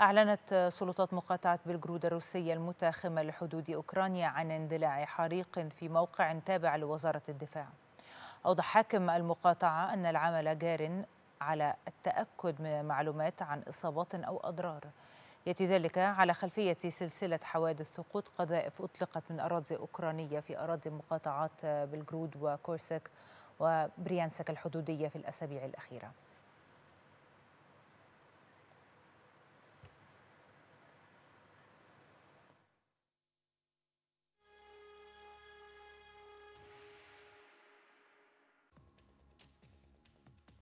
أعلنت سلطات مقاطعة بلجرود الروسية المتاخمة لحدود أوكرانيا عن اندلاع حريق في موقع تابع لوزارة الدفاع أوضح حاكم المقاطعة أن العمل جار على التأكد من المعلومات عن إصابات أو أضرار يأتي ذلك على خلفية سلسلة حوادث سقوط قذائف أطلقت من أراضي أوكرانية في أراضي مقاطعات بلجرود وكورسك وبريانسك الحدودية في الأسابيع الأخيرة